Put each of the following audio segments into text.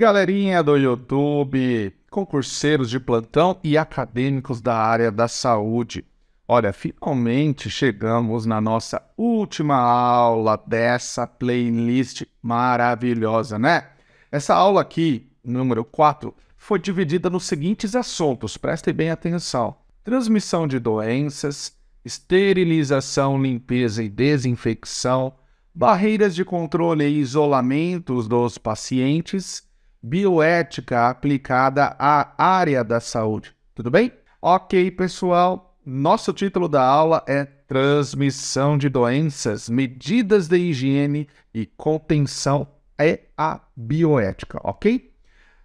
Galerinha do YouTube, concurseiros de plantão e acadêmicos da área da saúde. Olha, finalmente chegamos na nossa última aula dessa playlist maravilhosa, né? Essa aula aqui, número 4, foi dividida nos seguintes assuntos, prestem bem atenção: transmissão de doenças, esterilização, limpeza e desinfecção, barreiras de controle e isolamentos dos pacientes bioética aplicada à área da saúde. Tudo bem? Ok, pessoal. Nosso título da aula é Transmissão de Doenças, Medidas de Higiene e Contenção é a bioética, ok?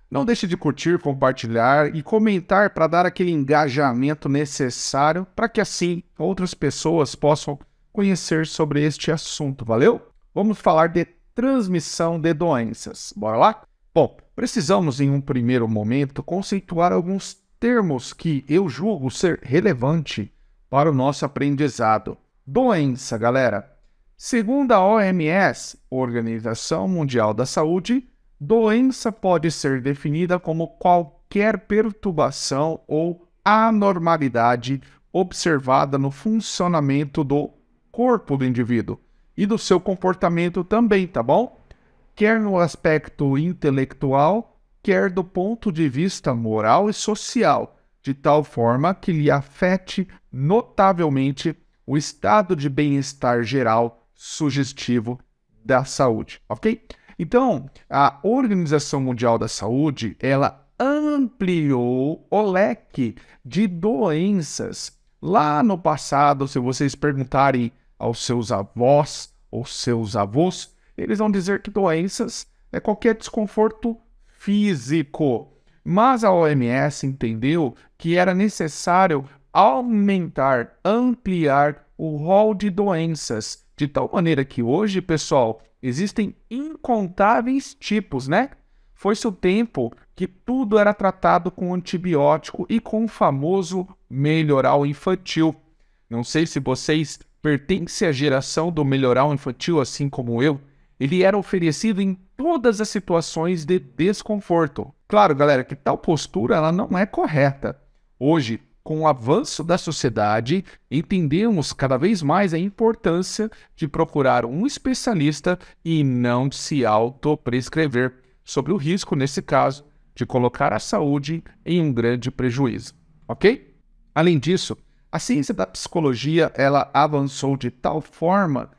Não deixe de curtir, compartilhar e comentar para dar aquele engajamento necessário para que assim outras pessoas possam conhecer sobre este assunto, valeu? Vamos falar de transmissão de doenças. Bora lá? Bom, Precisamos, em um primeiro momento, conceituar alguns termos que eu julgo ser relevante para o nosso aprendizado. Doença, galera. Segundo a OMS, Organização Mundial da Saúde, doença pode ser definida como qualquer perturbação ou anormalidade observada no funcionamento do corpo do indivíduo e do seu comportamento também, tá bom? quer no aspecto intelectual, quer do ponto de vista moral e social, de tal forma que lhe afete notavelmente o estado de bem-estar geral sugestivo da saúde, ok? Então, a Organização Mundial da Saúde, ela ampliou o leque de doenças. Lá no passado, se vocês perguntarem aos seus avós ou seus avós, eles vão dizer que doenças é qualquer desconforto físico. Mas a OMS entendeu que era necessário aumentar, ampliar o rol de doenças, de tal maneira que hoje, pessoal, existem incontáveis tipos, né? Foi-se o tempo que tudo era tratado com antibiótico e com o famoso melhoral infantil. Não sei se vocês pertencem à geração do melhoral infantil, assim como eu, ele era oferecido em todas as situações de desconforto. Claro, galera, que tal postura ela não é correta. Hoje, com o avanço da sociedade, entendemos cada vez mais a importância de procurar um especialista e não se autoprescrever sobre o risco, nesse caso, de colocar a saúde em um grande prejuízo, ok? Além disso, a ciência da psicologia ela avançou de tal forma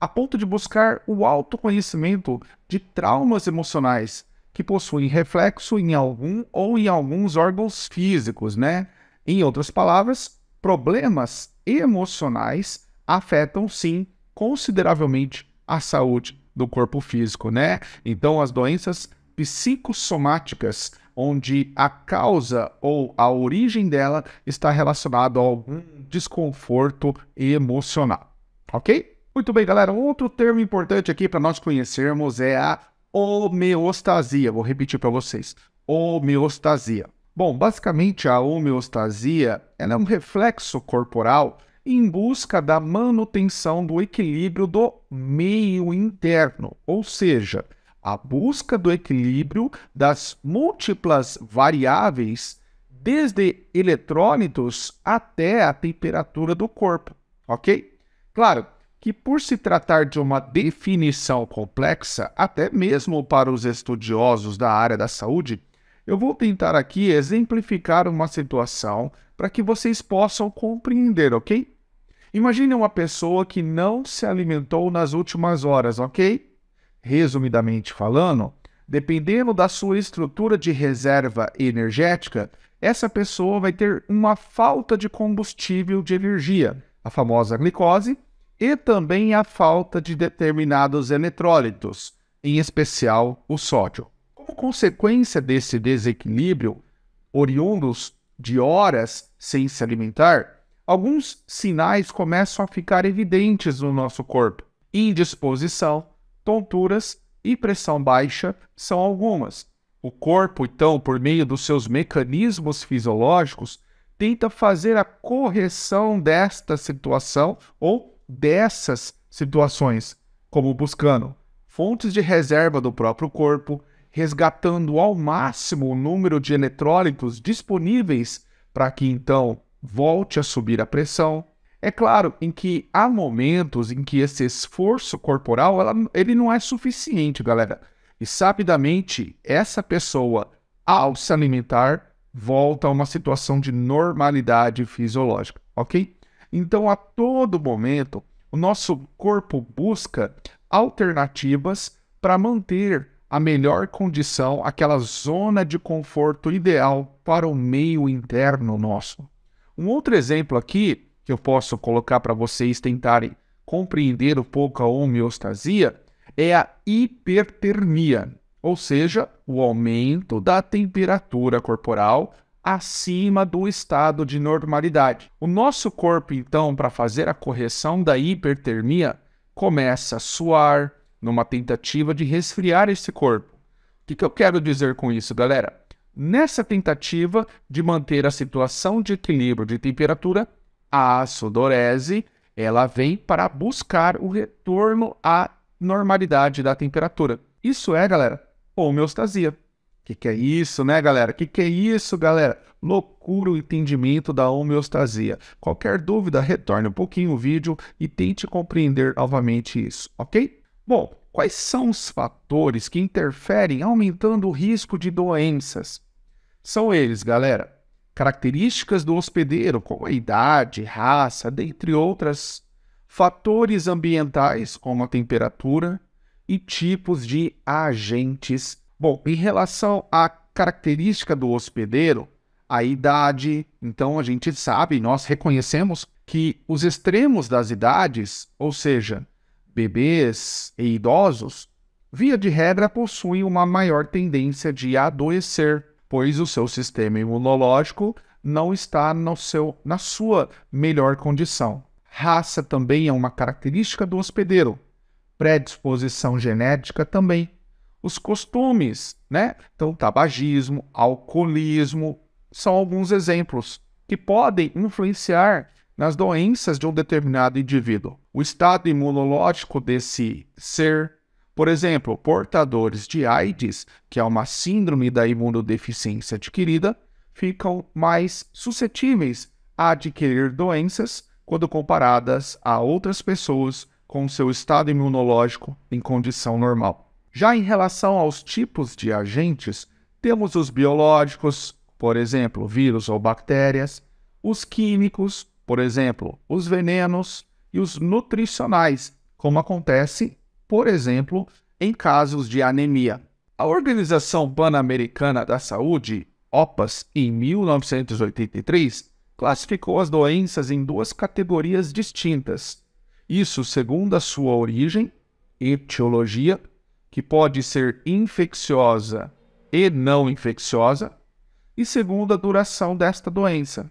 a ponto de buscar o autoconhecimento de traumas emocionais que possuem reflexo em algum ou em alguns órgãos físicos, né? Em outras palavras, problemas emocionais afetam sim consideravelmente a saúde do corpo físico, né? Então, as doenças psicossomáticas, onde a causa ou a origem dela está relacionada a algum desconforto emocional, ok? Muito bem, galera. Um outro termo importante aqui para nós conhecermos é a homeostasia. Vou repetir para vocês. Homeostasia. Bom, basicamente a homeostasia é um reflexo corporal em busca da manutenção do equilíbrio do meio interno, ou seja, a busca do equilíbrio das múltiplas variáveis, desde eletrônitos até a temperatura do corpo, ok? Claro, que, por se tratar de uma definição complexa, até mesmo para os estudiosos da área da saúde, eu vou tentar aqui exemplificar uma situação para que vocês possam compreender, ok? Imagine uma pessoa que não se alimentou nas últimas horas, ok? Resumidamente falando, dependendo da sua estrutura de reserva energética, essa pessoa vai ter uma falta de combustível de energia, a famosa glicose, e também a falta de determinados eletrólitos, em especial o sódio. Como consequência desse desequilíbrio, oriundos de horas sem se alimentar, alguns sinais começam a ficar evidentes no nosso corpo. Indisposição, tonturas e pressão baixa são algumas. O corpo, então, por meio dos seus mecanismos fisiológicos, tenta fazer a correção desta situação ou dessas situações, como buscando fontes de reserva do próprio corpo, resgatando ao máximo o número de eletrólitos disponíveis para que então volte a subir a pressão. É claro em que há momentos em que esse esforço corporal ela, ele não é suficiente, galera. E rapidamente essa pessoa, ao se alimentar, volta a uma situação de normalidade fisiológica, ok? Então, a todo momento, o nosso corpo busca alternativas para manter a melhor condição, aquela zona de conforto ideal para o meio interno nosso. Um outro exemplo aqui que eu posso colocar para vocês tentarem compreender um pouco a homeostasia é a hipertermia, ou seja, o aumento da temperatura corporal acima do estado de normalidade. O nosso corpo, então, para fazer a correção da hipertermia, começa a suar numa tentativa de resfriar esse corpo. O que, que eu quero dizer com isso, galera? Nessa tentativa de manter a situação de equilíbrio de temperatura, a sudorese ela vem para buscar o retorno à normalidade da temperatura. Isso é, galera, homeostasia que, que é isso, né, galera? O que, que é isso, galera? Loucura o entendimento da homeostasia. Qualquer dúvida, retorne um pouquinho o vídeo e tente compreender novamente isso, ok? Bom, quais são os fatores que interferem aumentando o risco de doenças? São eles, galera: características do hospedeiro, como a idade, raça, dentre outras, fatores ambientais, como a temperatura, e tipos de agentes Bom, em relação à característica do hospedeiro, a idade, então a gente sabe, nós reconhecemos que os extremos das idades, ou seja, bebês e idosos, via de regra possuem uma maior tendência de adoecer, pois o seu sistema imunológico não está no seu, na sua melhor condição. Raça também é uma característica do hospedeiro, predisposição genética também os costumes, né? Então, tabagismo, alcoolismo são alguns exemplos que podem influenciar nas doenças de um determinado indivíduo. O estado imunológico desse ser, por exemplo, portadores de AIDS, que é uma síndrome da imunodeficiência adquirida, ficam mais suscetíveis a adquirir doenças quando comparadas a outras pessoas com seu estado imunológico em condição normal. Já em relação aos tipos de agentes, temos os biológicos, por exemplo, vírus ou bactérias, os químicos, por exemplo, os venenos, e os nutricionais, como acontece, por exemplo, em casos de anemia. A Organização Pan-Americana da Saúde, OPAS, em 1983, classificou as doenças em duas categorias distintas. Isso segundo a sua origem, etiologia que pode ser infecciosa e não infecciosa, e segundo, a duração desta doença,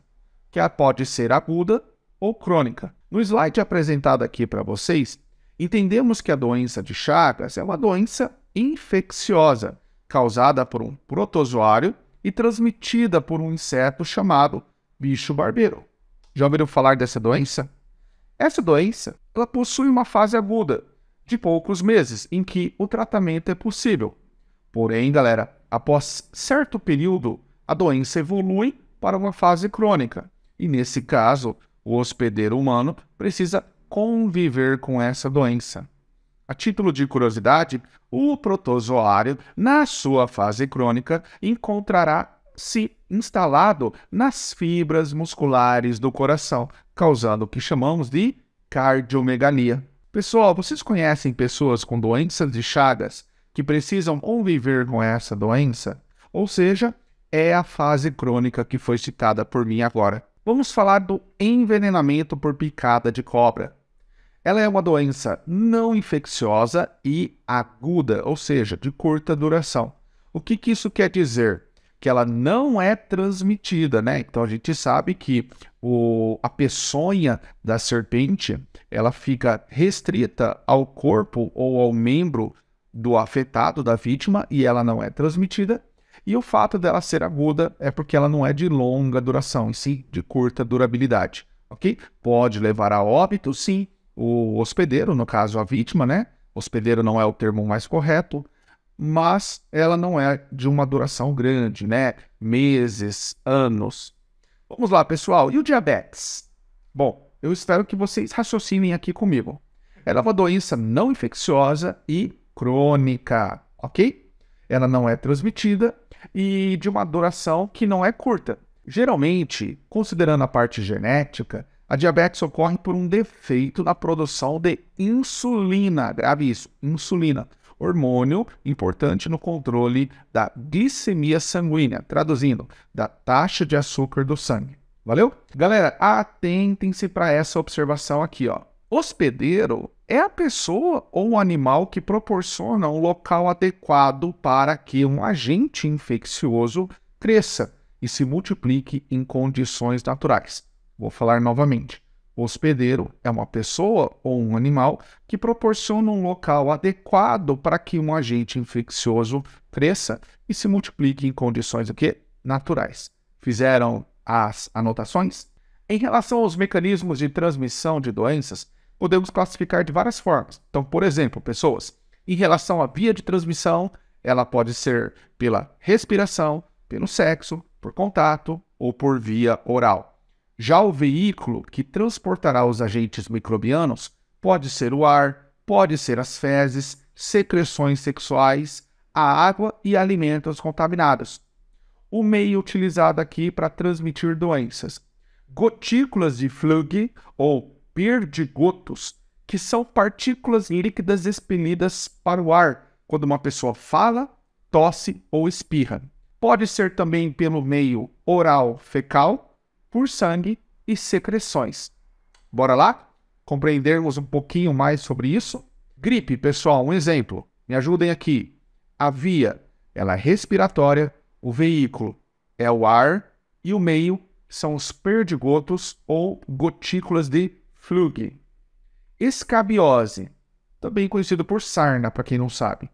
que ela é pode ser aguda ou crônica. No slide apresentado aqui para vocês, entendemos que a doença de Chagas é uma doença infecciosa, causada por um protozoário e transmitida por um inseto chamado bicho barbeiro. Já ouviram falar dessa doença? Essa doença ela possui uma fase aguda, de poucos meses em que o tratamento é possível. Porém, galera, após certo período, a doença evolui para uma fase crônica, e nesse caso, o hospedeiro humano precisa conviver com essa doença. A título de curiosidade, o protozoário, na sua fase crônica, encontrará-se instalado nas fibras musculares do coração, causando o que chamamos de cardiomegalia. Pessoal, vocês conhecem pessoas com doenças de Chagas que precisam conviver com essa doença? Ou seja, é a fase crônica que foi citada por mim agora. Vamos falar do envenenamento por picada de cobra. Ela é uma doença não infecciosa e aguda, ou seja, de curta duração. O que, que isso quer dizer? que ela não é transmitida, né? Então a gente sabe que o, a peçonha da serpente ela fica restrita ao corpo ou ao membro do afetado, da vítima, e ela não é transmitida. E o fato dela ser aguda é porque ela não é de longa duração, e sim de curta durabilidade, ok? Pode levar a óbito, sim, o hospedeiro, no caso a vítima, né? Hospedeiro não é o termo mais correto, mas ela não é de uma duração grande, né? Meses, anos. Vamos lá, pessoal. E o diabetes? Bom, eu espero que vocês raciocinem aqui comigo. Ela é uma doença não infecciosa e crônica, ok? Ela não é transmitida e de uma duração que não é curta. Geralmente, considerando a parte genética, a diabetes ocorre por um defeito na produção de insulina. Grave isso, insulina hormônio importante no controle da glicemia sanguínea, traduzindo, da taxa de açúcar do sangue. Valeu? Galera, atentem-se para essa observação aqui, ó. Hospedeiro é a pessoa ou o animal que proporciona um local adequado para que um agente infeccioso cresça e se multiplique em condições naturais. Vou falar novamente. O hospedeiro é uma pessoa ou um animal que proporciona um local adequado para que um agente infeccioso cresça e se multiplique em condições o quê? naturais. Fizeram as anotações? Em relação aos mecanismos de transmissão de doenças, podemos classificar de várias formas. Então, por exemplo, pessoas, em relação à via de transmissão, ela pode ser pela respiração, pelo sexo, por contato ou por via oral. Já o veículo que transportará os agentes microbianos pode ser o ar, pode ser as fezes, secreções sexuais, a água e alimentos contaminados. O meio utilizado aqui para transmitir doenças. Gotículas de flug ou perdigotos, que são partículas líquidas expelidas para o ar quando uma pessoa fala, tosse ou espirra. Pode ser também pelo meio oral fecal por sangue e secreções. Bora lá? Compreendermos um pouquinho mais sobre isso? Gripe, pessoal, um exemplo. Me ajudem aqui. A via, ela é respiratória, o veículo é o ar e o meio são os perdigotos ou gotículas de fluke. Escabiose, também conhecido por sarna, para quem não sabe.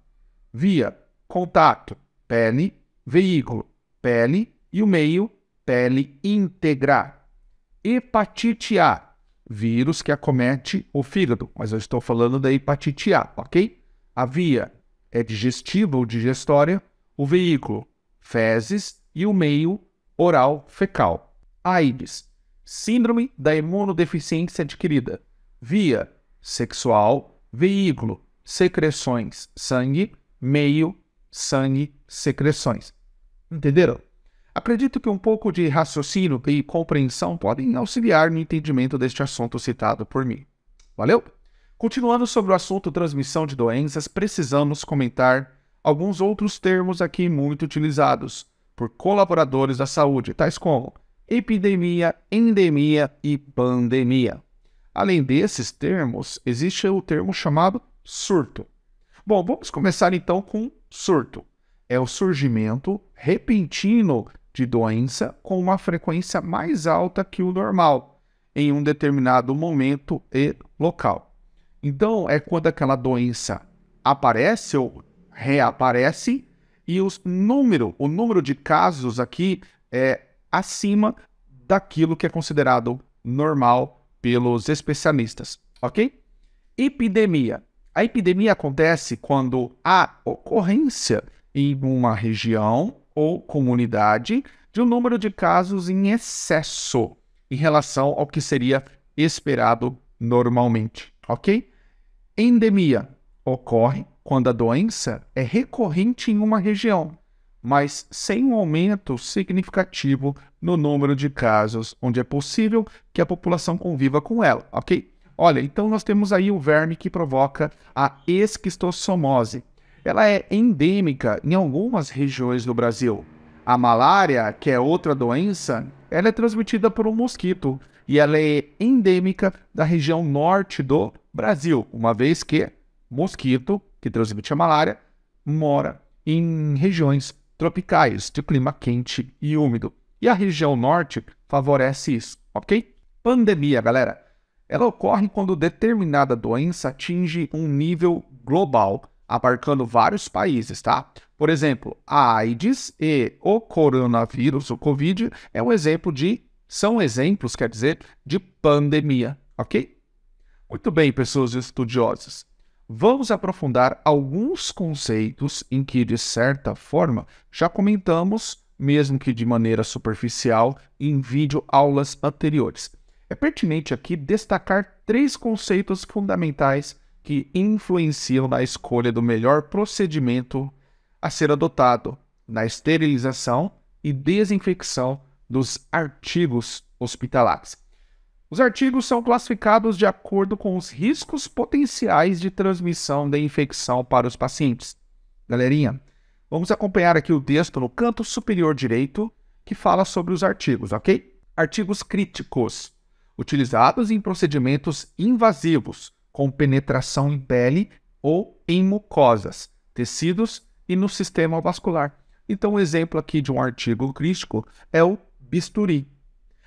Via, contato, pele, veículo, pele e o meio pele íntegra. Hepatite A, vírus que acomete o fígado, mas eu estou falando da hepatite A, ok? A via é digestiva ou digestória, o veículo, fezes e o meio oral fecal. AIDS, síndrome da imunodeficiência adquirida, via sexual, veículo, secreções, sangue, meio, sangue, secreções. Entenderam? Acredito que um pouco de raciocínio e compreensão podem auxiliar no entendimento deste assunto citado por mim. Valeu? Continuando sobre o assunto transmissão de doenças, precisamos comentar alguns outros termos aqui muito utilizados por colaboradores da saúde, tais como epidemia, endemia e pandemia. Além desses termos, existe o termo chamado surto. Bom, vamos começar então com surto. É o surgimento repentino de doença com uma frequência mais alta que o normal em um determinado momento e local. Então, é quando aquela doença aparece ou reaparece e os número, o número de casos aqui é acima daquilo que é considerado normal pelos especialistas, ok? Epidemia. A epidemia acontece quando há ocorrência em uma região ou comunidade de um número de casos em excesso em relação ao que seria esperado normalmente, ok? Endemia ocorre quando a doença é recorrente em uma região, mas sem um aumento significativo no número de casos onde é possível que a população conviva com ela, ok? Olha, então nós temos aí o verme que provoca a esquistossomose, ela é endêmica em algumas regiões do Brasil. A malária, que é outra doença, ela é transmitida por um mosquito e ela é endêmica da região norte do Brasil, uma vez que mosquito, que transmite a malária, mora em regiões tropicais de clima quente e úmido. E a região norte favorece isso, ok? Pandemia, galera. Ela ocorre quando determinada doença atinge um nível global abarcando vários países, tá? Por exemplo, a AIDS e o coronavírus, o Covid, é um exemplo de são exemplos, quer dizer, de pandemia, ok? Muito bem, pessoas estudiosas. Vamos aprofundar alguns conceitos em que, de certa forma, já comentamos, mesmo que de maneira superficial, em vídeo aulas anteriores. É pertinente aqui destacar três conceitos fundamentais que influenciam na escolha do melhor procedimento a ser adotado na esterilização e desinfecção dos artigos hospitalares. Os artigos são classificados de acordo com os riscos potenciais de transmissão da infecção para os pacientes. Galerinha, vamos acompanhar aqui o texto no canto superior direito que fala sobre os artigos, ok? Artigos críticos, utilizados em procedimentos invasivos, com penetração em pele ou em mucosas, tecidos e no sistema vascular. Então, um exemplo aqui de um artigo crítico é o bisturi.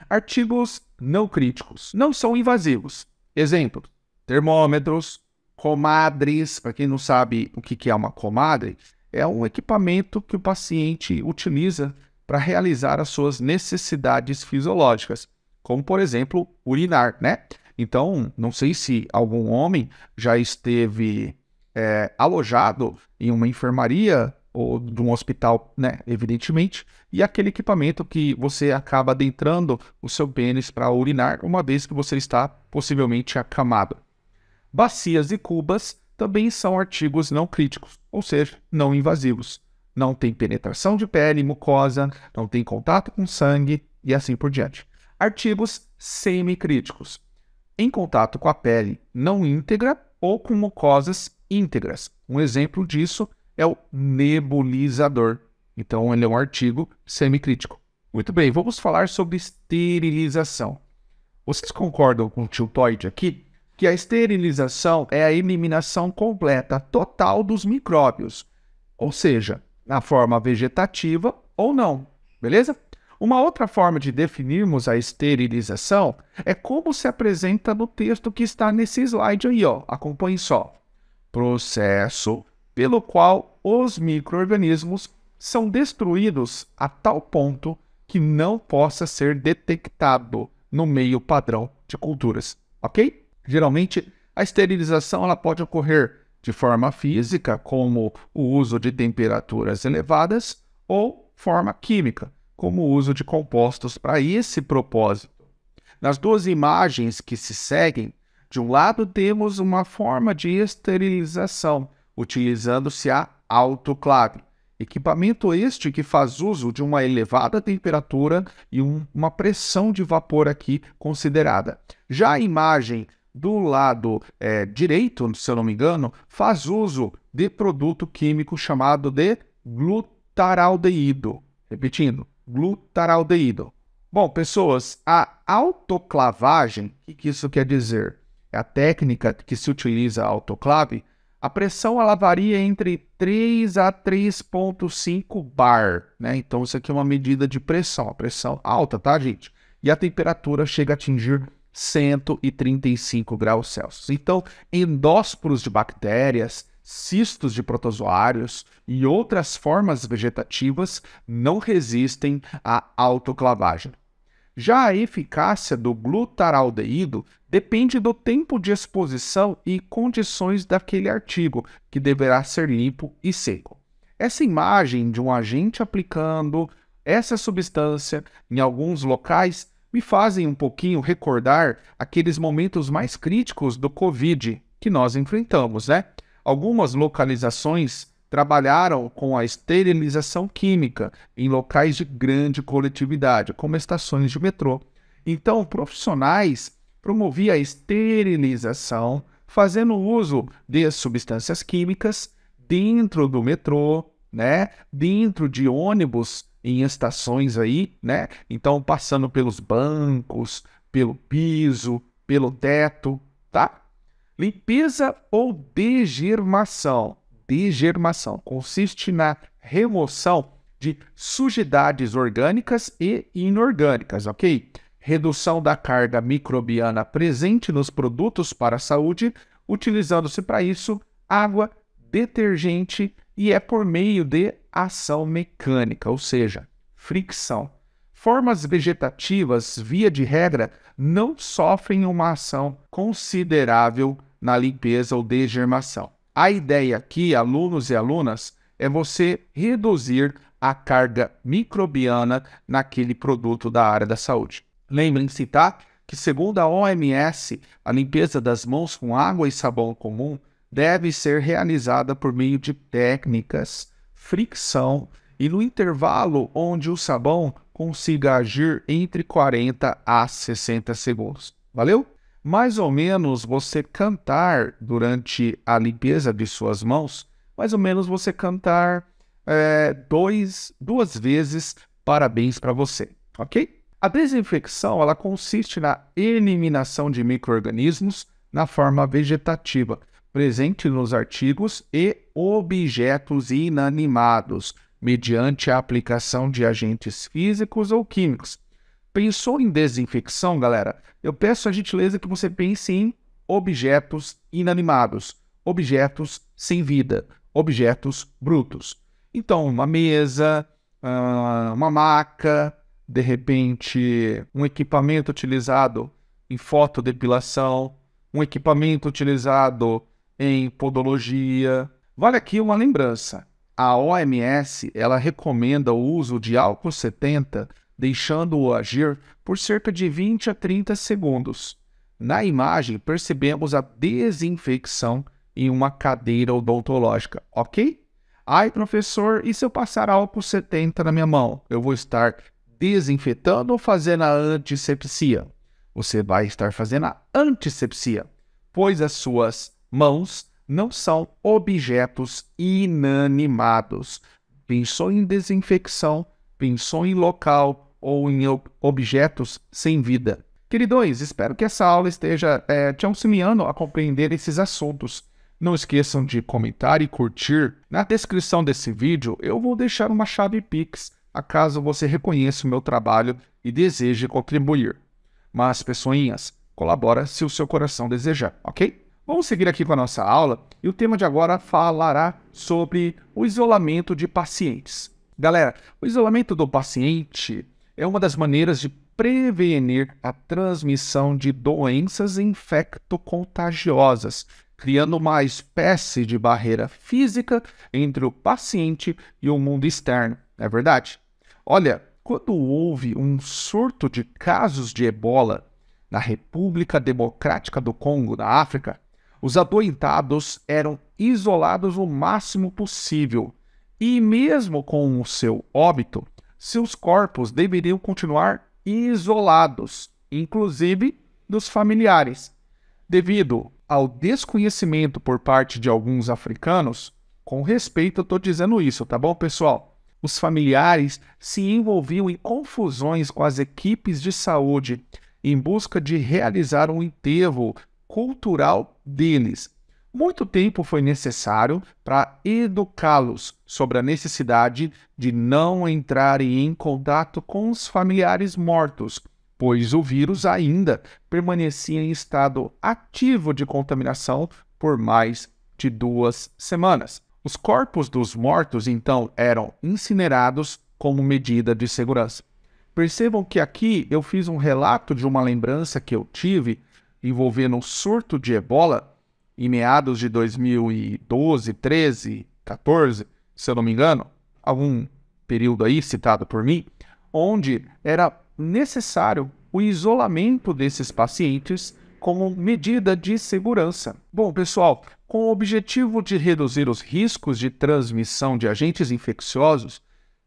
Artigos não críticos não são invasivos. Exemplo: termômetros, comadres. Para quem não sabe o que é uma comadre, é um equipamento que o paciente utiliza para realizar as suas necessidades fisiológicas, como por exemplo urinar, né? Então, não sei se algum homem já esteve é, alojado em uma enfermaria ou de um hospital, né? Evidentemente, e aquele equipamento que você acaba adentrando o seu pênis para urinar, uma vez que você está possivelmente acamado. Bacias e cubas também são artigos não críticos, ou seja, não invasivos. Não tem penetração de pele, mucosa, não tem contato com sangue e assim por diante. Artigos semicríticos, em contato com a pele não íntegra ou com mucosas íntegras. Um exemplo disso é o nebulizador. Então, ele é um artigo semicrítico. Muito bem, vamos falar sobre esterilização. Vocês concordam com o tiltoide aqui? Que a esterilização é a eliminação completa, total dos micróbios, ou seja, na forma vegetativa ou não, beleza? Uma outra forma de definirmos a esterilização é como se apresenta no texto que está nesse slide aí, ó. Acompanhe só. Processo pelo qual os micro-organismos são destruídos a tal ponto que não possa ser detectado no meio padrão de culturas, ok? Geralmente, a esterilização ela pode ocorrer de forma física, como o uso de temperaturas elevadas, ou forma química, como o uso de compostos para esse propósito. Nas duas imagens que se seguem, de um lado temos uma forma de esterilização, utilizando-se a autoclave, equipamento este que faz uso de uma elevada temperatura e um, uma pressão de vapor aqui considerada. Já a imagem do lado é, direito, se eu não me engano, faz uso de produto químico chamado de glutaraldeído. Repetindo, glutaraldeído. Bom, pessoas, a autoclavagem, o que isso quer dizer? É a técnica que se utiliza a autoclave. A pressão ela varia entre 3 a 3,5 bar, né? Então, isso aqui é uma medida de pressão, a pressão alta, tá, gente? E a temperatura chega a atingir 135 graus Celsius. Então, endósporos de bactérias, cistos de protozoários e outras formas vegetativas não resistem à autoclavagem. Já a eficácia do glutaraldeído depende do tempo de exposição e condições daquele artigo, que deverá ser limpo e seco. Essa imagem de um agente aplicando essa substância em alguns locais me fazem um pouquinho recordar aqueles momentos mais críticos do Covid que nós enfrentamos, né? Algumas localizações trabalharam com a esterilização química em locais de grande coletividade, como estações de metrô. Então, profissionais promoviam a esterilização, fazendo uso de substâncias químicas dentro do metrô, né? Dentro de ônibus em estações aí, né? Então, passando pelos bancos, pelo piso, pelo teto, tá? Limpeza ou degermação? Degermação consiste na remoção de sujidades orgânicas e inorgânicas, ok? Redução da carga microbiana presente nos produtos para a saúde, utilizando-se para isso água, detergente e é por meio de ação mecânica, ou seja, fricção. Formas vegetativas, via de regra, não sofrem uma ação considerável na limpeza ou degermação. A ideia aqui, alunos e alunas, é você reduzir a carga microbiana naquele produto da área da saúde. Lembrem-se, tá? Que segundo a OMS, a limpeza das mãos com água e sabão comum deve ser realizada por meio de técnicas, fricção e no intervalo onde o sabão consiga agir entre 40 a 60 segundos. Valeu? mais ou menos você cantar durante a limpeza de suas mãos, mais ou menos você cantar é, dois, duas vezes parabéns para você, ok? A desinfecção ela consiste na eliminação de micro-organismos na forma vegetativa, presente nos artigos e objetos inanimados, mediante a aplicação de agentes físicos ou químicos, Pensou em desinfecção, galera? Eu peço a gentileza que você pense em objetos inanimados, objetos sem vida, objetos brutos. Então, uma mesa, ah, uma maca, de repente, um equipamento utilizado em fotodepilação, um equipamento utilizado em podologia. Vale aqui uma lembrança. A OMS, ela recomenda o uso de álcool 70 deixando-o agir por cerca de 20 a 30 segundos. Na imagem, percebemos a desinfecção em uma cadeira odontológica, ok? Ai, professor, e se eu passar álcool 70 na minha mão? Eu vou estar desinfetando ou fazendo a antisepsia? Você vai estar fazendo a antisepsia, pois as suas mãos não são objetos inanimados. Pensou em desinfecção, pensou em local, ou em objetos sem vida. Queridões, espero que essa aula esteja é, te auxiliando a compreender esses assuntos. Não esqueçam de comentar e curtir. Na descrição desse vídeo eu vou deixar uma chave Pix, acaso você reconheça o meu trabalho e deseje contribuir. Mas, pessoinhas, colabora se o seu coração desejar, ok? Vamos seguir aqui com a nossa aula e o tema de agora falará sobre o isolamento de pacientes. Galera, o isolamento do paciente é uma das maneiras de prevenir a transmissão de doenças infectocontagiosas, criando uma espécie de barreira física entre o paciente e o mundo externo. É verdade? Olha, quando houve um surto de casos de ebola na República Democrática do Congo, na África, os adoentados eram isolados o máximo possível. E mesmo com o seu óbito, seus corpos deveriam continuar isolados, inclusive dos familiares, devido ao desconhecimento por parte de alguns africanos. Com respeito, eu estou dizendo isso, tá bom, pessoal? Os familiares se envolviam em confusões com as equipes de saúde em busca de realizar um enterro cultural deles, muito tempo foi necessário para educá-los sobre a necessidade de não entrarem em contato com os familiares mortos, pois o vírus ainda permanecia em estado ativo de contaminação por mais de duas semanas. Os corpos dos mortos, então, eram incinerados como medida de segurança. Percebam que aqui eu fiz um relato de uma lembrança que eu tive envolvendo um surto de ebola em meados de 2012, 13, 14, se eu não me engano, algum período aí citado por mim, onde era necessário o isolamento desses pacientes como medida de segurança. Bom, pessoal, com o objetivo de reduzir os riscos de transmissão de agentes infecciosos,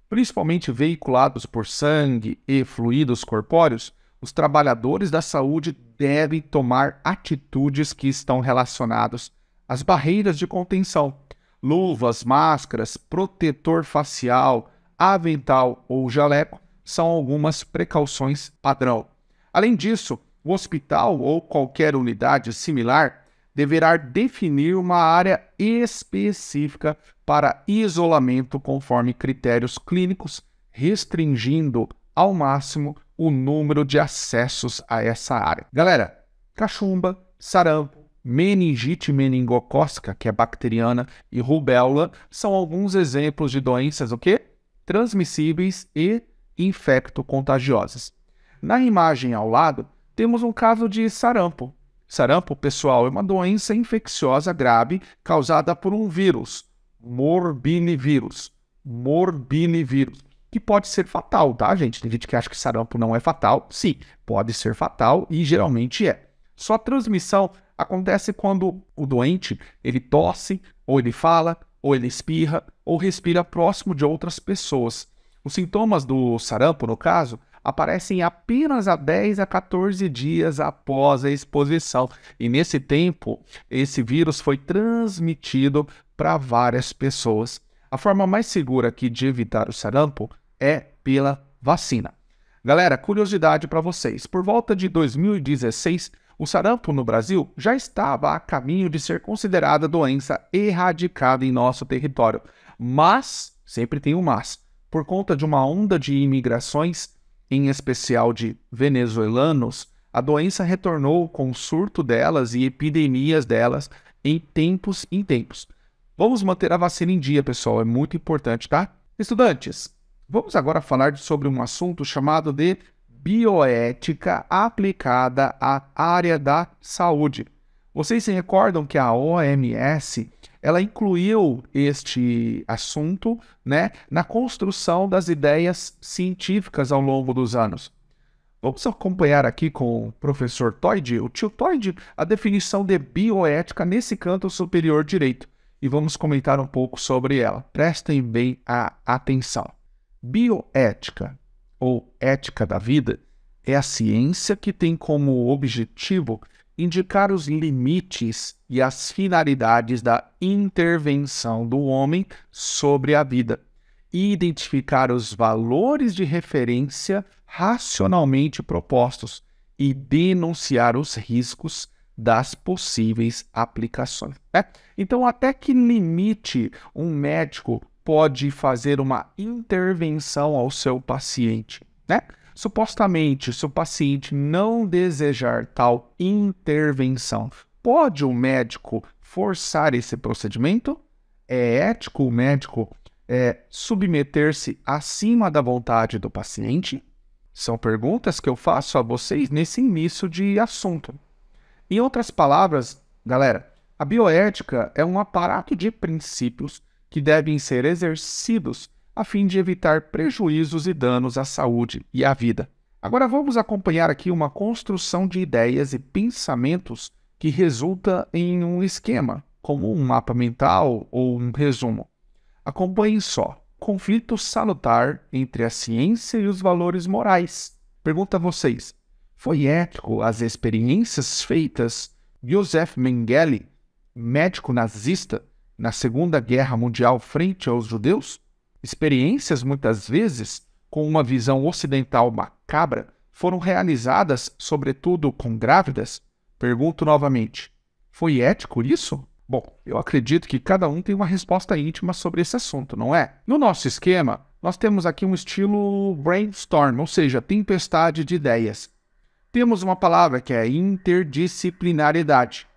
principalmente veiculados por sangue e fluidos corpóreos, os trabalhadores da saúde devem tomar atitudes que estão relacionadas às barreiras de contenção. Luvas, máscaras, protetor facial, avental ou jaleco são algumas precauções padrão. Além disso, o hospital ou qualquer unidade similar deverá definir uma área específica para isolamento conforme critérios clínicos, restringindo ao máximo o número de acessos a essa área. Galera, cachumba, sarampo, meningite meningocócica, que é bacteriana, e rubéola são alguns exemplos de doenças o quê? transmissíveis e infectocontagiosas. Na imagem ao lado, temos um caso de sarampo. Sarampo, pessoal, é uma doença infecciosa grave causada por um vírus, morbinivírus. Morbinivírus que pode ser fatal, tá, gente? Tem gente que acha que sarampo não é fatal. Sim, pode ser fatal e geralmente é. Só transmissão acontece quando o doente ele tosse, ou ele fala, ou ele espirra, ou respira próximo de outras pessoas. Os sintomas do sarampo, no caso, aparecem apenas a 10 a 14 dias após a exposição. E nesse tempo, esse vírus foi transmitido para várias pessoas. A forma mais segura aqui de evitar o sarampo é pela vacina. Galera, curiosidade para vocês: por volta de 2016, o sarampo no Brasil já estava a caminho de ser considerada doença erradicada em nosso território. Mas, sempre tem um mas, por conta de uma onda de imigrações, em especial de venezuelanos, a doença retornou com surto delas e epidemias delas em tempos em tempos. Vamos manter a vacina em dia, pessoal, é muito importante, tá? Estudantes, Vamos agora falar sobre um assunto chamado de bioética aplicada à área da saúde. Vocês se recordam que a OMS ela incluiu este assunto né, na construção das ideias científicas ao longo dos anos. Vamos acompanhar aqui com o professor Toid, o tio Toid, a definição de bioética nesse canto superior direito e vamos comentar um pouco sobre ela. Prestem bem a atenção. Bioética, ou ética da vida, é a ciência que tem como objetivo indicar os limites e as finalidades da intervenção do homem sobre a vida e identificar os valores de referência racionalmente propostos e denunciar os riscos das possíveis aplicações. Né? Então, até que limite um médico pode fazer uma intervenção ao seu paciente, né? Supostamente, se o paciente não desejar tal intervenção, pode o médico forçar esse procedimento? É ético o médico é, submeter-se acima da vontade do paciente? São perguntas que eu faço a vocês nesse início de assunto. Em outras palavras, galera, a bioética é um aparato de princípios que devem ser exercidos a fim de evitar prejuízos e danos à saúde e à vida. Agora vamos acompanhar aqui uma construção de ideias e pensamentos que resulta em um esquema, como um mapa mental ou um resumo. Acompanhe só. Conflito salutar entre a ciência e os valores morais. Pergunta a vocês: foi ético as experiências feitas Josef Mengele, médico nazista, na Segunda Guerra Mundial frente aos judeus, experiências muitas vezes com uma visão ocidental macabra foram realizadas, sobretudo com grávidas? Pergunto novamente: foi ético isso? Bom, eu acredito que cada um tem uma resposta íntima sobre esse assunto, não é? No nosso esquema, nós temos aqui um estilo brainstorm, ou seja, tempestade de ideias. Temos uma palavra que é interdisciplinaridade.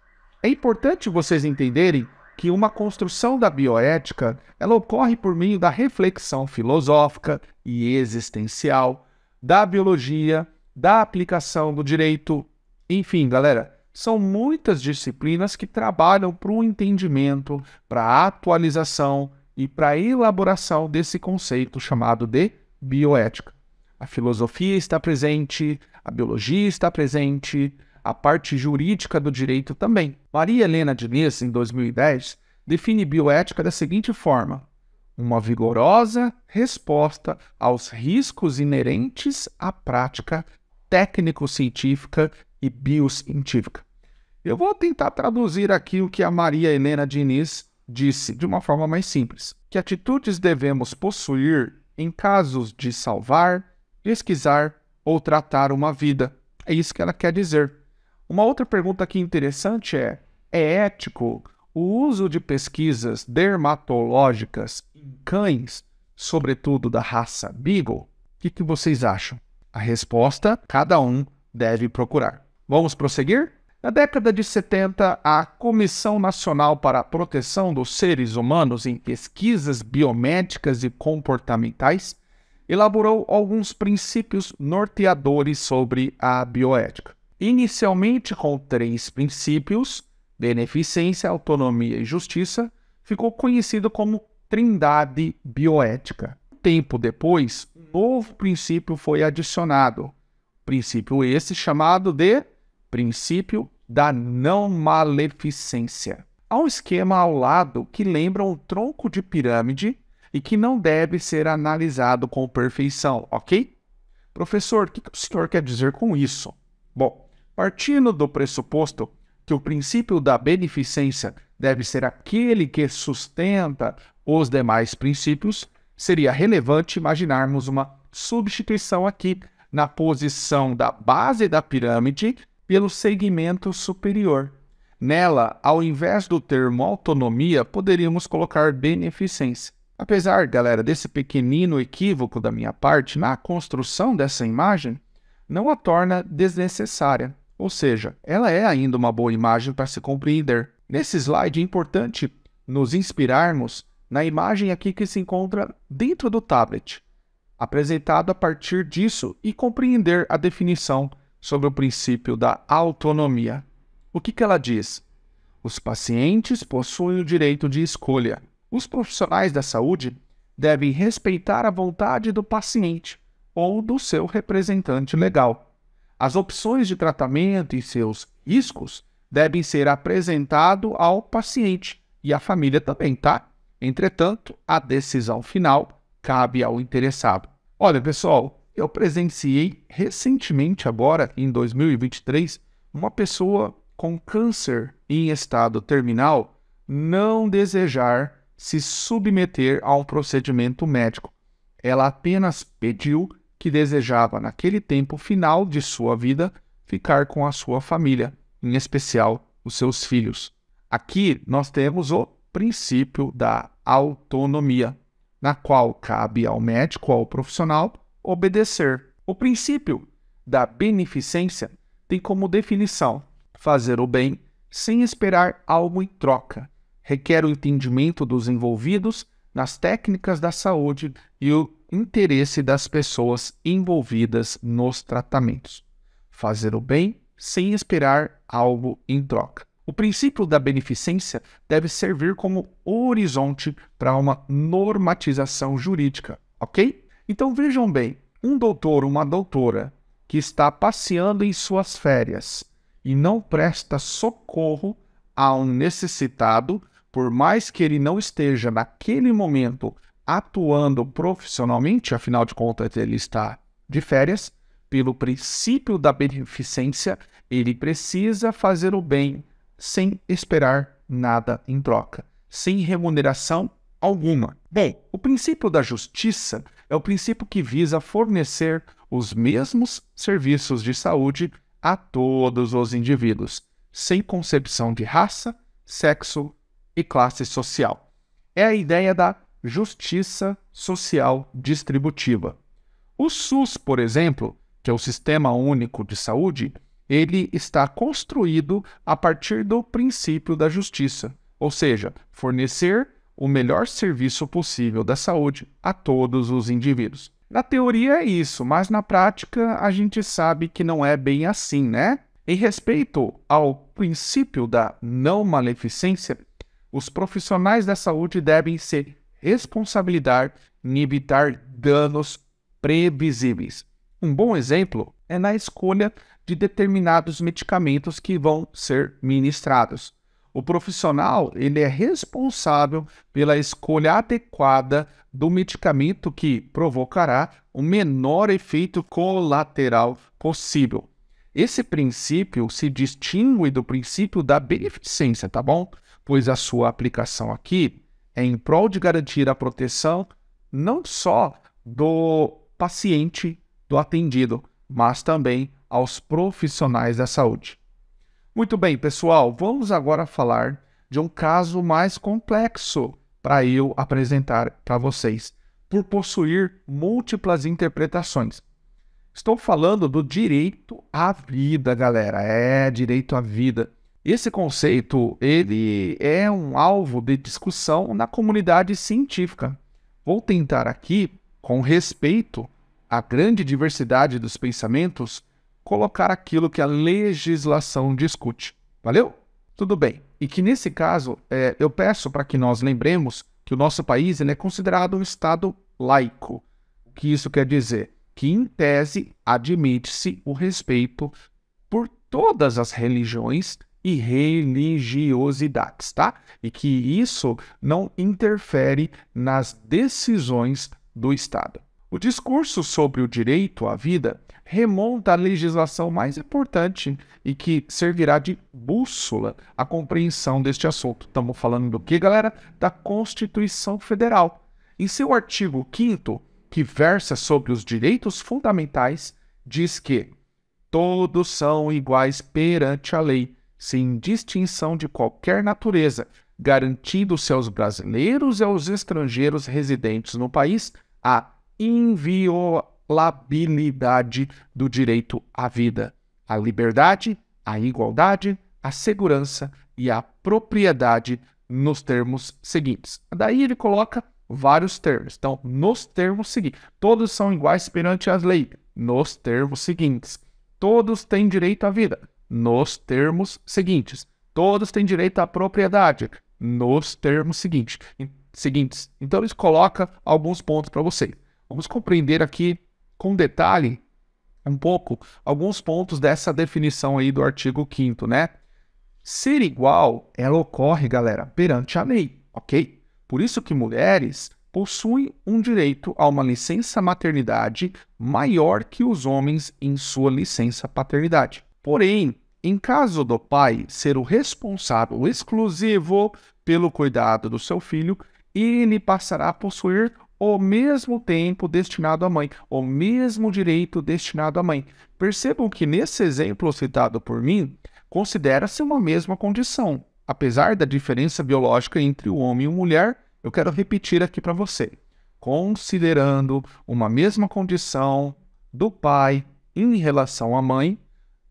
É importante vocês entenderem que uma construção da bioética ela ocorre por meio da reflexão filosófica e existencial, da biologia, da aplicação do direito. Enfim, galera, são muitas disciplinas que trabalham para o entendimento, para a atualização e para a elaboração desse conceito chamado de bioética. A filosofia está presente, a biologia está presente, a parte jurídica do direito também. Maria Helena Diniz, em 2010, define bioética da seguinte forma: uma vigorosa resposta aos riscos inerentes à prática técnico-científica e biocientífica. Eu vou tentar traduzir aqui o que a Maria Helena Diniz disse de uma forma mais simples: que atitudes devemos possuir em casos de salvar, pesquisar ou tratar uma vida. É isso que ela quer dizer. Uma outra pergunta aqui interessante é: é ético o uso de pesquisas dermatológicas em cães, sobretudo da raça Beagle? O que, que vocês acham? A resposta cada um deve procurar. Vamos prosseguir? Na década de 70, a Comissão Nacional para a Proteção dos Seres Humanos em Pesquisas Biomédicas e Comportamentais elaborou alguns princípios norteadores sobre a bioética inicialmente com três princípios, beneficência, autonomia e justiça, ficou conhecido como Trindade Bioética. Tempo depois, um novo princípio foi adicionado, princípio esse chamado de princípio da não maleficência. Há um esquema ao lado que lembra um tronco de pirâmide e que não deve ser analisado com perfeição, ok? Professor, o que, que o senhor quer dizer com isso? Bom, Partindo do pressuposto que o princípio da beneficência deve ser aquele que sustenta os demais princípios, seria relevante imaginarmos uma substituição aqui na posição da base da pirâmide pelo segmento superior. Nela, ao invés do termo autonomia, poderíamos colocar beneficência. Apesar, galera, desse pequenino equívoco da minha parte na construção dessa imagem, não a torna desnecessária. Ou seja, ela é ainda uma boa imagem para se compreender. Nesse slide é importante nos inspirarmos na imagem aqui que se encontra dentro do tablet, apresentado a partir disso e compreender a definição sobre o princípio da autonomia. O que, que ela diz? Os pacientes possuem o direito de escolha. Os profissionais da saúde devem respeitar a vontade do paciente ou do seu representante legal. As opções de tratamento e seus riscos devem ser apresentados ao paciente e à família também, tá? Entretanto, a decisão final cabe ao interessado. Olha, pessoal, eu presenciei recentemente, agora em 2023, uma pessoa com câncer em estado terminal não desejar se submeter a um procedimento médico. Ela apenas pediu que desejava, naquele tempo final de sua vida, ficar com a sua família, em especial os seus filhos. Aqui nós temos o princípio da autonomia, na qual cabe ao médico ou ao profissional obedecer. O princípio da beneficência tem como definição fazer o bem sem esperar algo em troca. Requer o entendimento dos envolvidos nas técnicas da saúde e o interesse das pessoas envolvidas nos tratamentos. Fazer o bem sem esperar algo em troca. O princípio da beneficência deve servir como horizonte para uma normatização jurídica, ok? Então vejam bem: um doutor ou uma doutora que está passeando em suas férias e não presta socorro a um necessitado, por mais que ele não esteja naquele momento atuando profissionalmente, afinal de contas ele está de férias, pelo princípio da beneficência, ele precisa fazer o bem sem esperar nada em troca, sem remuneração alguma. Bem, o princípio da justiça é o princípio que visa fornecer os mesmos serviços de saúde a todos os indivíduos, sem concepção de raça, sexo e classe social. É a ideia da justiça social distributiva. O SUS, por exemplo, que é o Sistema Único de Saúde, ele está construído a partir do princípio da justiça, ou seja, fornecer o melhor serviço possível da saúde a todos os indivíduos. Na teoria é isso, mas na prática a gente sabe que não é bem assim, né? Em respeito ao princípio da não maleficência, os profissionais da saúde devem ser responsabilidade em evitar danos previsíveis. Um bom exemplo é na escolha de determinados medicamentos que vão ser ministrados. O profissional ele é responsável pela escolha adequada do medicamento que provocará o menor efeito colateral possível. Esse princípio se distingue do princípio da beneficência, tá bom? Pois a sua aplicação aqui é em prol de garantir a proteção não só do paciente, do atendido, mas também aos profissionais da saúde. Muito bem, pessoal, vamos agora falar de um caso mais complexo para eu apresentar para vocês, por possuir múltiplas interpretações. Estou falando do direito à vida, galera. É, direito à vida. Esse conceito ele é um alvo de discussão na comunidade científica. Vou tentar aqui, com respeito à grande diversidade dos pensamentos, colocar aquilo que a legislação discute. Valeu? Tudo bem. E que nesse caso, é, eu peço para que nós lembremos que o nosso país é considerado um Estado laico. O que isso quer dizer? Que, em tese, admite-se o respeito por todas as religiões e religiosidades, tá? E que isso não interfere nas decisões do Estado. O discurso sobre o direito à vida remonta à legislação mais importante e que servirá de bússola à compreensão deste assunto. Estamos falando do que, galera? Da Constituição Federal. Em seu artigo 5, que versa sobre os direitos fundamentais, diz que todos são iguais perante a lei sem distinção de qualquer natureza, garantindo aos brasileiros e aos estrangeiros residentes no país a inviolabilidade do direito à vida, à liberdade, à igualdade, à segurança e à propriedade nos termos seguintes. Daí ele coloca vários termos. Então, nos termos seguintes, todos são iguais perante as leis. Nos termos seguintes, todos têm direito à vida nos termos seguintes. Todos têm direito à propriedade nos termos seguintes. seguintes. Então eles coloca alguns pontos para você. Vamos compreender aqui com detalhe um pouco alguns pontos dessa definição aí do artigo 5 né? Ser igual, ela ocorre, galera, perante a lei, ok? Por isso que mulheres possuem um direito a uma licença maternidade maior que os homens em sua licença paternidade. Porém, em caso do pai ser o responsável exclusivo pelo cuidado do seu filho, ele passará a possuir o mesmo tempo destinado à mãe, o mesmo direito destinado à mãe. Percebam que nesse exemplo citado por mim, considera-se uma mesma condição. Apesar da diferença biológica entre o homem e a mulher, eu quero repetir aqui para você. Considerando uma mesma condição do pai em relação à mãe,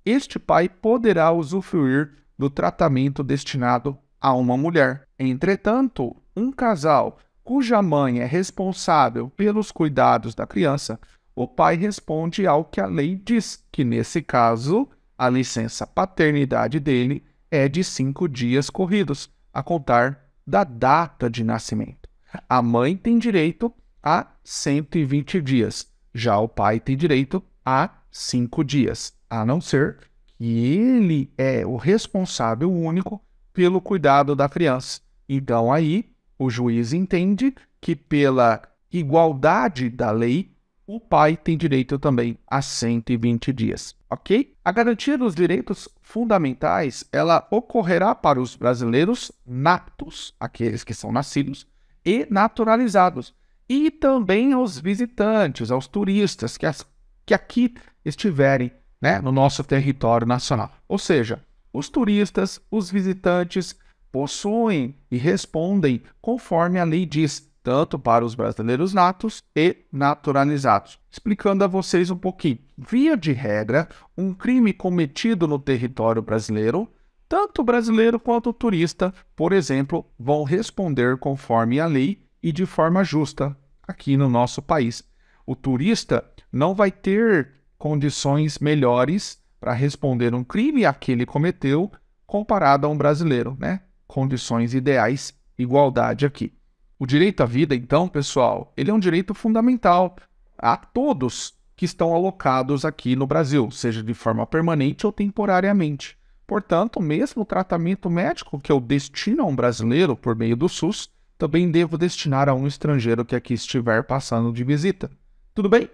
este pai poderá usufruir do tratamento destinado a uma mulher. Entretanto, um casal cuja mãe é responsável pelos cuidados da criança, o pai responde ao que a lei diz, que nesse caso, a licença paternidade dele é de cinco dias corridos, a contar da data de nascimento. A mãe tem direito a 120 dias, já o pai tem direito a cinco dias a não ser que ele é o responsável único pelo cuidado da criança. Então aí o juiz entende que pela igualdade da lei, o pai tem direito também a 120 dias, ok? A garantia dos direitos fundamentais, ela ocorrerá para os brasileiros natos, aqueles que são nascidos e naturalizados, e também aos visitantes, aos turistas que, as, que aqui estiverem né, no nosso território nacional. Ou seja, os turistas, os visitantes possuem e respondem conforme a lei diz, tanto para os brasileiros natos e naturalizados. Explicando a vocês um pouquinho. Via de regra, um crime cometido no território brasileiro, tanto o brasileiro quanto o turista, por exemplo, vão responder conforme a lei e de forma justa aqui no nosso país. O turista não vai ter condições melhores para responder um crime a que ele cometeu comparado a um brasileiro, né? Condições ideais, igualdade aqui. O direito à vida, então, pessoal, ele é um direito fundamental a todos que estão alocados aqui no Brasil, seja de forma permanente ou temporariamente. Portanto, mesmo o tratamento médico que eu destino a um brasileiro por meio do SUS, também devo destinar a um estrangeiro que aqui estiver passando de visita. Tudo bem?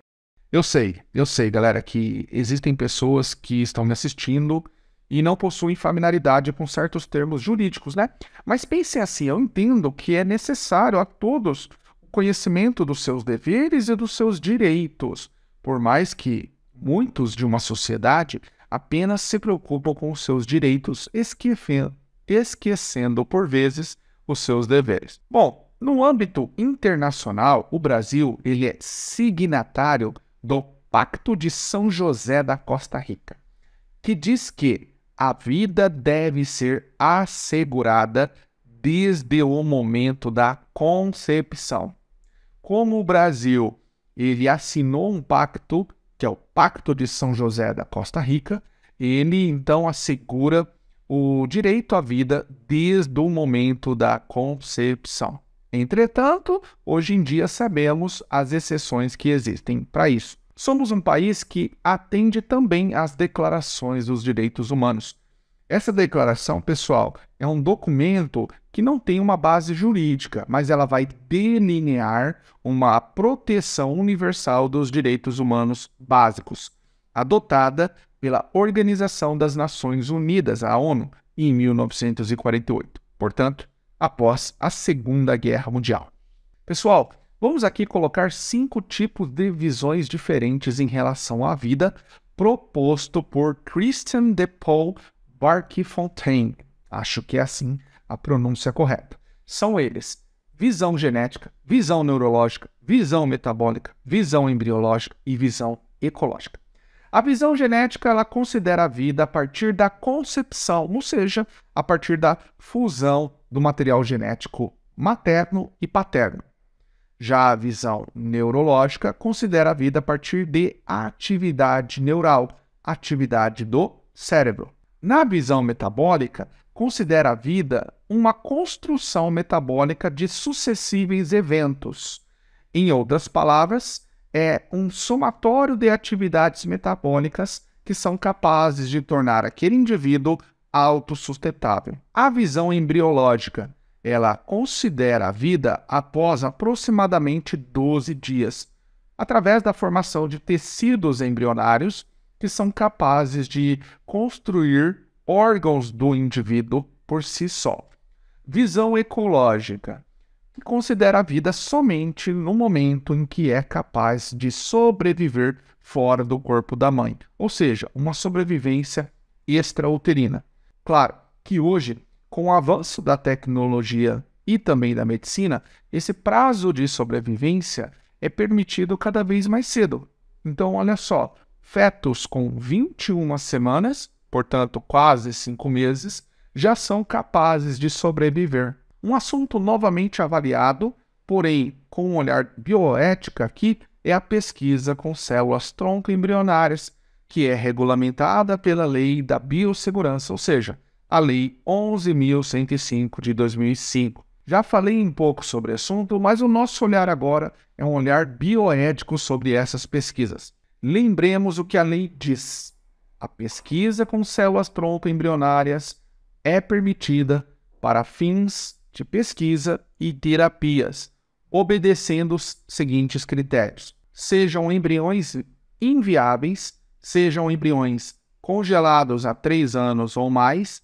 Eu sei, eu sei, galera, que existem pessoas que estão me assistindo e não possuem familiaridade com certos termos jurídicos, né? Mas pensem assim, eu entendo que é necessário a todos o conhecimento dos seus deveres e dos seus direitos, por mais que muitos de uma sociedade apenas se preocupam com os seus direitos, esquecendo por vezes os seus deveres. Bom, no âmbito internacional, o Brasil ele é signatário do Pacto de São José da Costa Rica, que diz que a vida deve ser assegurada desde o momento da concepção. Como o Brasil ele assinou um pacto, que é o Pacto de São José da Costa Rica, ele então assegura o direito à vida desde o momento da concepção. Entretanto, hoje em dia sabemos as exceções que existem para isso. Somos um país que atende também às declarações dos direitos humanos. Essa declaração, pessoal, é um documento que não tem uma base jurídica, mas ela vai delinear uma proteção universal dos direitos humanos básicos, adotada pela Organização das Nações Unidas, a ONU, em 1948. Portanto, após a Segunda Guerra Mundial. Pessoal, vamos aqui colocar cinco tipos de visões diferentes em relação à vida proposto por Christian de Paul Barquifontein. Acho que é assim a pronúncia correta. São eles: visão genética, visão neurológica, visão metabólica, visão embriológica e visão ecológica. A visão genética ela considera a vida a partir da concepção, ou seja, a partir da fusão do material genético materno e paterno. Já a visão neurológica considera a vida a partir de atividade neural, atividade do cérebro. Na visão metabólica, considera a vida uma construção metabólica de sucessíveis eventos. Em outras palavras, é um somatório de atividades metabólicas que são capazes de tornar aquele indivíduo autossustentável. A visão embriológica, ela considera a vida após aproximadamente 12 dias, através da formação de tecidos embrionários que são capazes de construir órgãos do indivíduo por si só. Visão ecológica e considera a vida somente no momento em que é capaz de sobreviver fora do corpo da mãe, ou seja, uma sobrevivência extrauterina. Claro que hoje, com o avanço da tecnologia e também da medicina, esse prazo de sobrevivência é permitido cada vez mais cedo. Então, olha só, fetos com 21 semanas, portanto quase 5 meses, já são capazes de sobreviver um assunto novamente avaliado, porém com um olhar bioético, aqui, é a pesquisa com células tronco-embrionárias, que é regulamentada pela Lei da Biossegurança, ou seja, a Lei 11.105 de 2005. Já falei um pouco sobre o assunto, mas o nosso olhar agora é um olhar bioético sobre essas pesquisas. Lembremos o que a lei diz. A pesquisa com células tronco embrionárias é permitida para fins de pesquisa e terapias, obedecendo os seguintes critérios: sejam embriões inviáveis, sejam embriões congelados há três anos ou mais,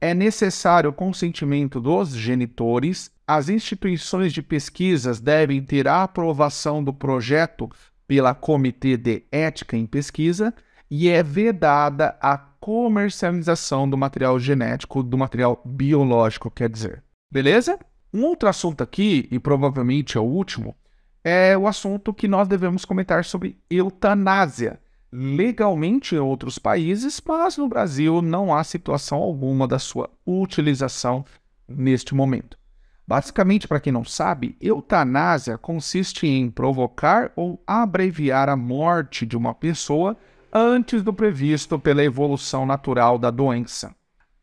é necessário o consentimento dos genitores, as instituições de pesquisas devem ter a aprovação do projeto pela Comitê de Ética em Pesquisa e é vedada a comercialização do material genético, do material biológico, quer dizer. Beleza? Um outro assunto aqui, e provavelmente é o último, é o assunto que nós devemos comentar sobre eutanásia. Legalmente em outros países, mas no Brasil não há situação alguma da sua utilização neste momento. Basicamente, para quem não sabe, eutanásia consiste em provocar ou abreviar a morte de uma pessoa antes do previsto pela evolução natural da doença.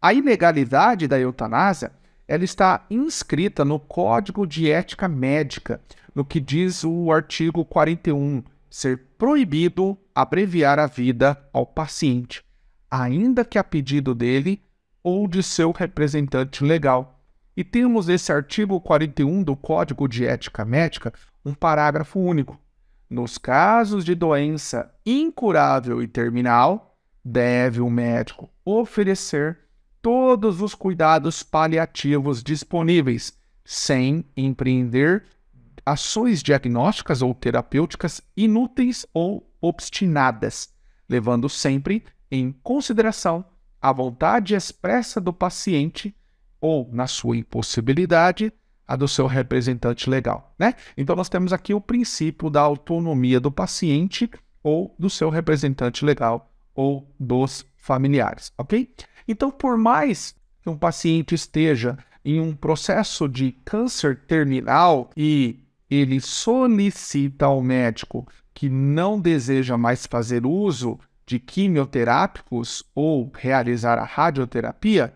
A ilegalidade da eutanásia ela está inscrita no Código de Ética Médica, no que diz o artigo 41, ser proibido abreviar a vida ao paciente, ainda que a pedido dele ou de seu representante legal. E temos esse artigo 41 do Código de Ética Médica, um parágrafo único. Nos casos de doença incurável e terminal, deve o médico oferecer todos os cuidados paliativos disponíveis, sem empreender ações diagnósticas ou terapêuticas inúteis ou obstinadas, levando sempre em consideração a vontade expressa do paciente ou, na sua impossibilidade, a do seu representante legal, né? Então nós temos aqui o princípio da autonomia do paciente ou do seu representante legal ou dos familiares, ok? Então, por mais que um paciente esteja em um processo de câncer terminal e ele solicita ao médico que não deseja mais fazer uso de quimioterápicos ou realizar a radioterapia,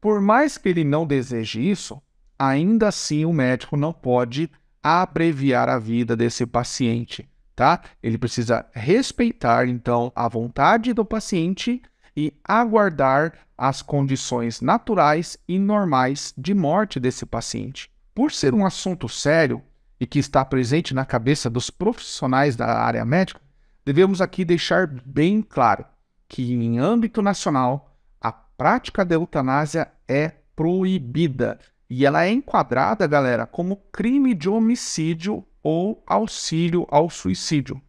por mais que ele não deseje isso, ainda assim o médico não pode abreviar a vida desse paciente, tá? Ele precisa respeitar então a vontade do paciente e aguardar as condições naturais e normais de morte desse paciente. Por ser um assunto sério e que está presente na cabeça dos profissionais da área médica, devemos aqui deixar bem claro que, em âmbito nacional, a prática da eutanásia é proibida e ela é enquadrada, galera, como crime de homicídio ou auxílio ao suicídio,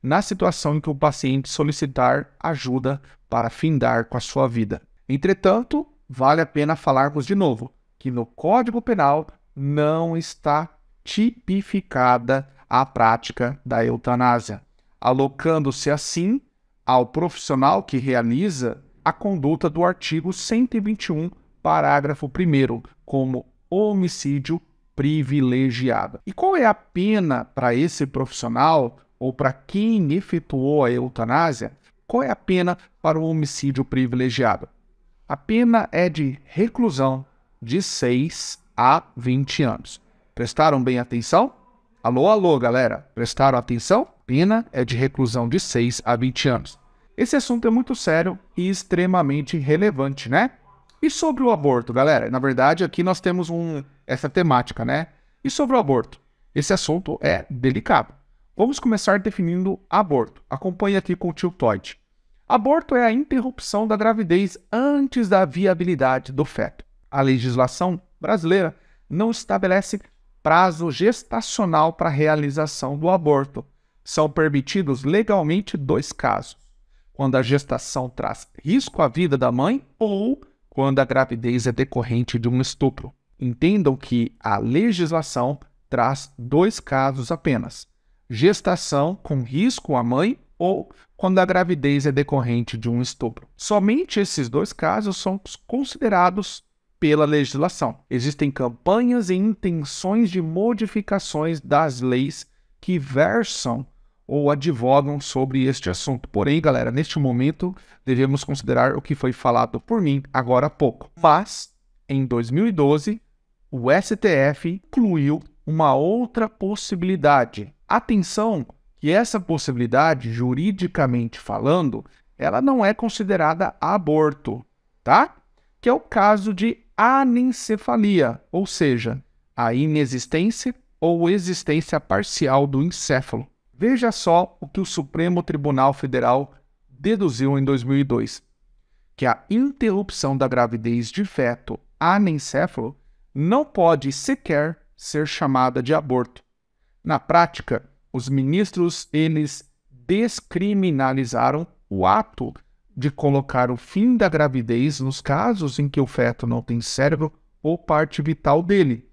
na situação em que o paciente solicitar ajuda para findar com a sua vida. Entretanto, vale a pena falarmos de novo que no Código Penal não está tipificada a prática da eutanásia, alocando-se assim ao profissional que realiza a conduta do artigo 121, parágrafo 1, como homicídio privilegiado. E qual é a pena para esse profissional ou para quem efetuou a eutanásia? Qual é a pena para o homicídio privilegiado? A pena é de reclusão de 6 a 20 anos. Prestaram bem atenção? Alô, alô, galera! Prestaram atenção? Pena é de reclusão de 6 a 20 anos. Esse assunto é muito sério e extremamente relevante, né? E sobre o aborto, galera? Na verdade, aqui nós temos um, essa temática, né? E sobre o aborto? Esse assunto é delicado. Vamos começar definindo aborto. Acompanhe aqui com o tio Todd. Aborto é a interrupção da gravidez antes da viabilidade do feto. A legislação brasileira não estabelece prazo gestacional para a realização do aborto. São permitidos legalmente dois casos: quando a gestação traz risco à vida da mãe ou quando a gravidez é decorrente de um estupro. Entendam que a legislação traz dois casos apenas gestação com risco à mãe ou quando a gravidez é decorrente de um estupro. Somente esses dois casos são considerados pela legislação. Existem campanhas e intenções de modificações das leis que versam ou advogam sobre este assunto. Porém, galera, neste momento devemos considerar o que foi falado por mim agora há pouco. Mas, em 2012, o STF incluiu uma outra possibilidade Atenção que essa possibilidade, juridicamente falando, ela não é considerada aborto, tá? Que é o caso de anencefalia, ou seja, a inexistência ou existência parcial do encéfalo. Veja só o que o Supremo Tribunal Federal deduziu em 2002, que a interrupção da gravidez de feto anencefalo não pode sequer ser chamada de aborto, na prática, os ministros eles descriminalizaram o ato de colocar o fim da gravidez nos casos em que o feto não tem cérebro ou parte vital dele.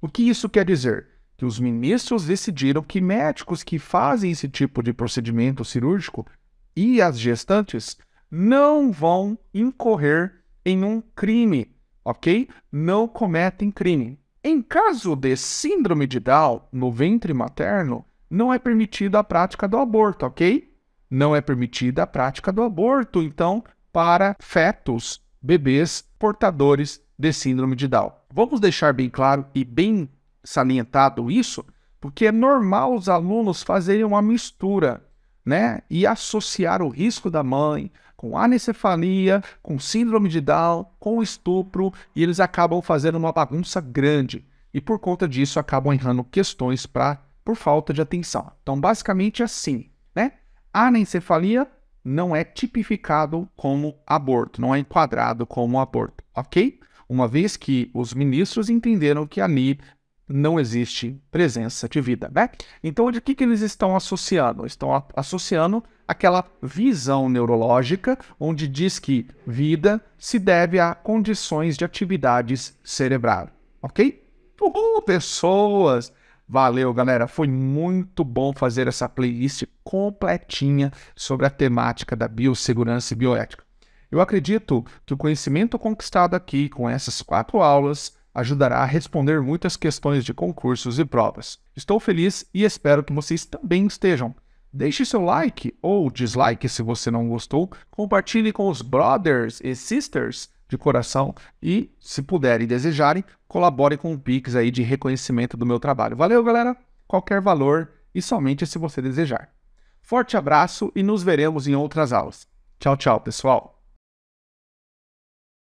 O que isso quer dizer? Que os ministros decidiram que médicos que fazem esse tipo de procedimento cirúrgico e as gestantes não vão incorrer em um crime, ok? Não cometem crime. Em caso de síndrome de Down no ventre materno, não é permitida a prática do aborto, ok? Não é permitida a prática do aborto, então, para fetos, bebês portadores de síndrome de Down. Vamos deixar bem claro e bem salientado isso, porque é normal os alunos fazerem uma mistura, né? E associar o risco da mãe, com anencefalia, com síndrome de Down, com estupro, e eles acabam fazendo uma bagunça grande. E por conta disso acabam errando questões pra, por falta de atenção. Então, basicamente assim, né? Anencefalia não é tipificado como aborto, não é enquadrado como aborto, ok? Uma vez que os ministros entenderam que ali não existe presença de vida, né? Então, de que, que eles estão associando? Estão associando aquela visão neurológica onde diz que vida se deve a condições de atividades cerebrais, ok? Uhul, pessoas! Valeu, galera! Foi muito bom fazer essa playlist completinha sobre a temática da biossegurança e bioética. Eu acredito que o conhecimento conquistado aqui com essas quatro aulas ajudará a responder muitas questões de concursos e provas. Estou feliz e espero que vocês também estejam. Deixe seu like ou dislike se você não gostou, compartilhe com os brothers e sisters de coração e, se puderem e desejarem, colabore com o Pix aí de reconhecimento do meu trabalho. Valeu, galera! Qualquer valor e somente se você desejar. Forte abraço e nos veremos em outras aulas. Tchau, tchau, pessoal!